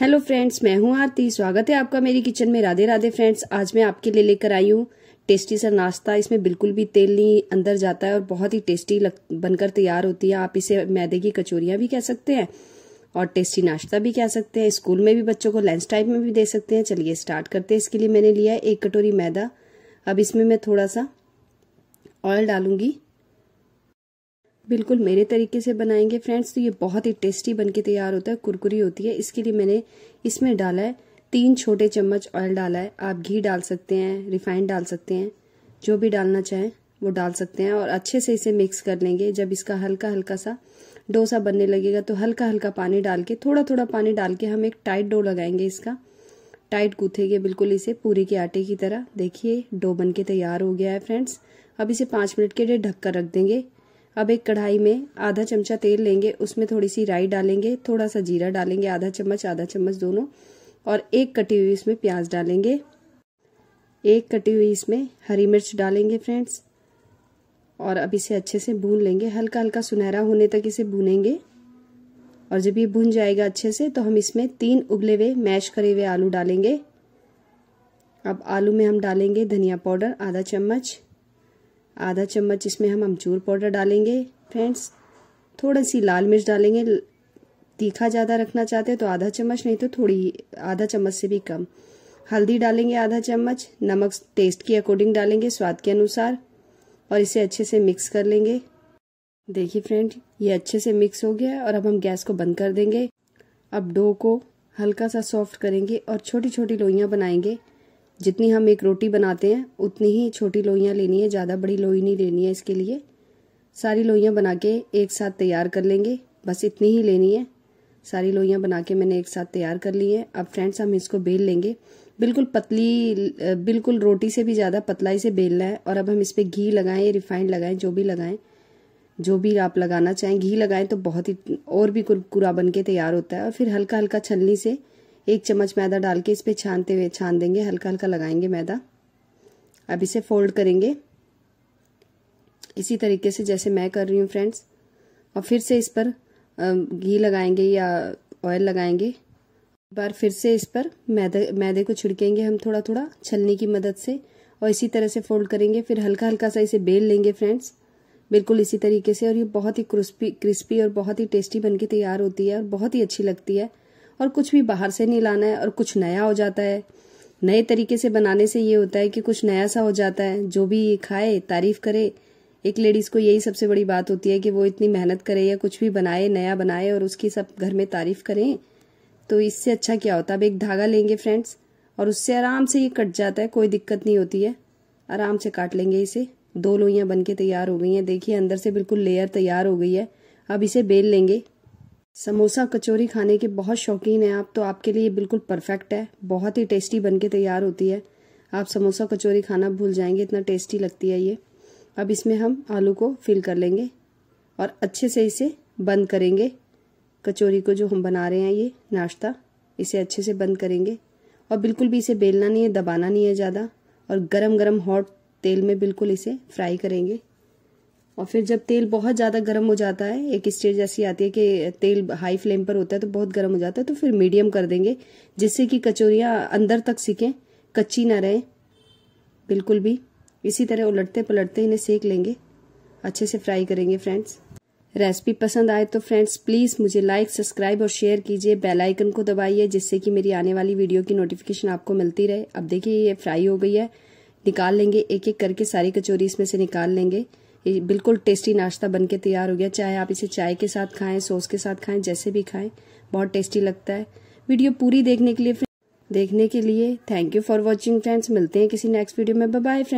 hello friends मैं हूं आरती स्वागत है आपका मेरी किचन में राधे राधे फ्रेंड्स आज मैं आपके लिए लेकर आई हूं टेस्टी सा नाश्ता इसमें बिल्कुल भी तेल नहीं अंदर जाता है और बहुत ही टेस्टी लग, बनकर तैयार होती है आप इसे मैदे की कचोरियां भी कह सकते हैं और टेस्टी नाश्ता भी कह सकते हैं स्कूल में भी बच्चों को लंच टाइम में भी दे सकते हैं चलिए स्टार्ट करते हैं इसके लिए मैंने लिया है एक कटोरी मैदा अब इसमें मैं थोड़ा सा ऑयल डालूंगी बिल्कुल मेरे तरीके से बनाएंगे फ्रेंड्स तो ये बहुत ही टेस्टी बन के तैयार होता है कुरकुरी होती है इसके लिए मैंने इसमें डाला है तीन छोटे चम्मच ऑयल डाला है आप घी डाल सकते हैं रिफाइंड डाल सकते हैं जो भी डालना चाहें वो डाल सकते हैं और अच्छे से इसे मिक्स कर लेंगे जब इसका हल्का हल्का सा डोसा बनने लगेगा तो हल्का हल्का पानी डाल के थोड़ा थोड़ा पानी डाल के हम एक टाइट डो लगाएंगे इसका टाइट गूँथेंगे बिल्कुल इसे पूरी के आटे की तरह देखिए डो बन के तैयार हो गया है फ्रेंड्स अब इसे पाँच मिनट के लिए ढककर रख देंगे अब एक कढ़ाई में आधा चम्मच तेल लेंगे उसमें थोड़ी सी राई डालेंगे थोड़ा सा जीरा डालेंगे आधा चम्मच आधा चम्मच दोनों और एक कटी हुई इसमें प्याज डालेंगे एक कटी हुई इसमें हरी मिर्च डालेंगे फ्रेंड्स और अब इसे अच्छे से भून लेंगे हल्का हल्का सुनहरा होने तक इसे भूनेंगे और जब ये भून जाएगा अच्छे से तो हम इसमें तीन उबले हुए मैश करे हुए आलू डालेंगे अब आलू में हम डालेंगे धनिया पाउडर आधा चम्मच आधा चम्मच इसमें हम अमचूर पाउडर डालेंगे फ्रेंड्स थोड़ी सी लाल मिर्च डालेंगे तीखा ज़्यादा रखना चाहते हैं तो आधा चम्मच नहीं तो थोड़ी आधा चम्मच से भी कम हल्दी डालेंगे आधा चम्मच नमक टेस्ट के अकॉर्डिंग डालेंगे स्वाद के अनुसार और इसे अच्छे से मिक्स कर लेंगे देखिए फ्रेंड ये अच्छे से मिक्स हो गया और अब हम गैस को बंद कर देंगे अब डो को हल्का सा सॉफ्ट करेंगे और छोटी छोटी लोइयाँ बनाएंगे जितनी हम एक रोटी बनाते हैं उतनी ही छोटी लोइयाँ लेनी है ज़्यादा बड़ी लोई नहीं लेनी है इसके लिए सारी लोइयाँ बना के एक साथ तैयार कर लेंगे बस इतनी ही लेनी है सारी लोइयाँ बना के मैंने एक साथ तैयार कर ली है अब फ्रेंड्स हम इसको बेल लेंगे बिल्कुल पतली बिल्कुल रोटी से भी ज़्यादा पतला इसे बेलना है और अब हम इस पर घी लगाएं रिफाइंड लगाएं जो भी लगाएं जो भी आप लगाना चाहें घी लगाएं तो बहुत ही और भी कुरकुरा बन के तैयार होता है और फिर हल्का हल्का छलनी से एक चम्मच मैदा डाल के इस पर छानते हुए छान देंगे हल्का हल्का लगाएंगे मैदा अब इसे फोल्ड करेंगे इसी तरीके से जैसे मैं कर रही हूँ फ्रेंड्स और फिर से इस पर घी लगाएंगे या ऑयल लगाएंगे एक बार फिर से इस पर मैदे मैदे को छिड़केंगे हम थोड़ा थोड़ा छलनी की मदद से और इसी तरह से फोल्ड करेंगे फिर हल्का हल्का सा इसे बेल लेंगे फ्रेंड्स बिल्कुल इसी तरीके से और ये बहुत ही क्रिस्पी क्रिस्पी और बहुत ही टेस्टी बनके तैयार होती है और बहुत ही अच्छी लगती है और कुछ भी बाहर से नहीं लाना है और कुछ नया हो जाता है नए तरीके से बनाने से ये होता है कि कुछ नया सा हो जाता है जो भी खाए तारीफ करे एक लेडीज़ को यही सबसे बड़ी बात होती है कि वो इतनी मेहनत करे या कुछ भी बनाए नया बनाए और उसकी सब घर में तारीफ करें तो इससे अच्छा क्या होता है अब एक धागा लेंगे फ्रेंड्स और उससे आराम से ये कट जाता है कोई दिक्कत नहीं होती है आराम से काट लेंगे इसे दो लोइयाँ बन के तैयार हो गई हैं देखिए अंदर से बिल्कुल लेयर तैयार हो गई है अब इसे बेल लेंगे समोसा कचौरी खाने के बहुत शौकीन हैं आप तो आपके लिए बिल्कुल परफेक्ट है बहुत ही टेस्टी बन के तैयार होती है आप समोसा कचौरी खाना भूल जाएंगे इतना टेस्टी लगती है ये अब इसमें हम आलू को फिल कर लेंगे और अच्छे से इसे बंद करेंगे कचौरी को जो हम बना रहे हैं ये नाश्ता इसे अच्छे से बंद करेंगे और बिल्कुल भी इसे बेलना नहीं है दबाना नहीं है ज़्यादा और गरम गरम हॉट तेल में बिल्कुल इसे फ्राई करेंगे और फिर जब तेल बहुत ज़्यादा गर्म हो जाता है एक स्टेज ऐसी आती है कि तेल हाई फ्लेम पर होता है तो बहुत गर्म हो जाता है तो फिर मीडियम कर देंगे जिससे कि कचौरियाँ अंदर तक सीखें कच्ची ना रहें बिल्कुल भी इसी तरह उलटते पलटते इन्हें सेक लेंगे अच्छे से फ्राई करेंगे फ्रेंड्स रेसिपी पसंद आए तो फ्रेंड्स प्लीज़ मुझे लाइक सब्सक्राइब और शेयर कीजिए बेल आइकन को दबाइए जिससे कि मेरी आने वाली वीडियो की नोटिफिकेशन आपको मिलती रहे अब देखिए ये फ्राई हो गई है निकाल लेंगे एक एक करके सारी कचौरी इसमें से निकाल लेंगे ये बिल्कुल टेस्टी नाश्ता बन के तैयार हो गया चाहे आप इसे चाय के साथ खाएं सॉस के साथ खाएं जैसे भी खाएं बहुत टेस्टी लगता है वीडियो पूरी देखने के लिए देखने के लिए thank you for watching friends मिलते हैं किसी नेक्स्ट वीडियो में बाय फ्रेंड